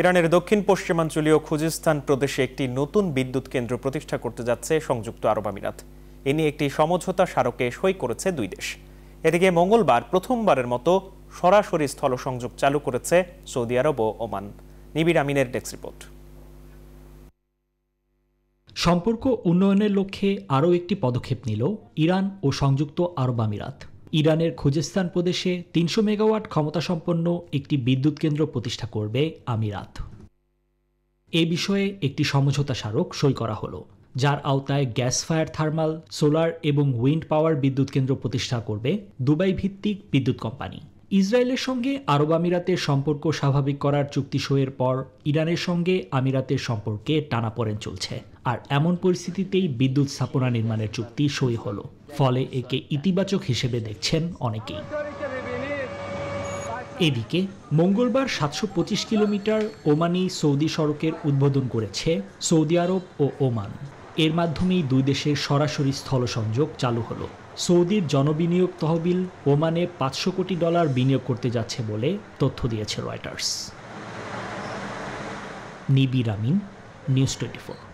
ইরানের দক্ষিণ পশ্চিমাঞ্চলীয় খুজিস্তান প্রদেশে একটি নতুন বিদ্যুৎ কেন্দ্র প্রতিষ্ঠা করতে যাচ্ছে সংযুক্ত আরব আমিরাত এ নিয়ে একটি সমঝোতা স্মারকে সই করেছে দুই দেশ এদিকে মঙ্গলবার প্রথমবারের মতো সরাসরি স্থল সংযোগ চালু করেছে সৌদি আরব ও ওমান নিবিড় আমিনের ডেস্ক রিপোর্ট সম্পর্ক উন্নয়নের লক্ষ্যে আরও একটি পদক্ষেপ নিল ইরান ও সংযুক্ত আরব আমিরাত ইরানের খুজেস্তান প্রদেশে তিনশো মেগাওয়াট ক্ষমতাসম্পন্ন একটি বিদ্যুৎ কেন্দ্র প্রতিষ্ঠা করবে আমিরাত এ বিষয়ে একটি সমঝোতা স্মারক সই করা হলো যার আওতায় গ্যাস ফায়ার থার্মাল সোলার এবং উইন্ড পাওয়ার বিদ্যুৎ কেন্দ্র প্রতিষ্ঠা করবে দুবাই ভিত্তিক বিদ্যুৎ কোম্পানি ইসরায়েলের সঙ্গে আরব আমিরাতের সম্পর্ক স্বাভাবিক করার চুক্তি সইয়ের পর ইরানের সঙ্গে আমিরাতের সম্পর্কে টানাপোড়েন চলছে আর এমন পরিস্থিতিতেই বিদ্যুৎ স্থাপনা নির্মাণের চুক্তি সই হলো ফলে একে ইতিবাচক হিসেবে দেখছেন অনেকেই এদিকে মঙ্গলবার সাতশো কিলোমিটার ওমানি সৌদি সড়কের উদ্বোধন করেছে সৌদি আরব ও ওমান এর মাধ্যমেই দুই দেশের সরাসরি স্থল সংযোগ চালু হলো সৌদির জনবিনিয়োগ তহবিল ওমানে পাঁচশো কোটি ডলার বিনিয়োগ করতে যাচ্ছে বলে তথ্য দিয়েছে রয়টার্স নিবি রামিন নিউজ টোয়েন্টি ফোর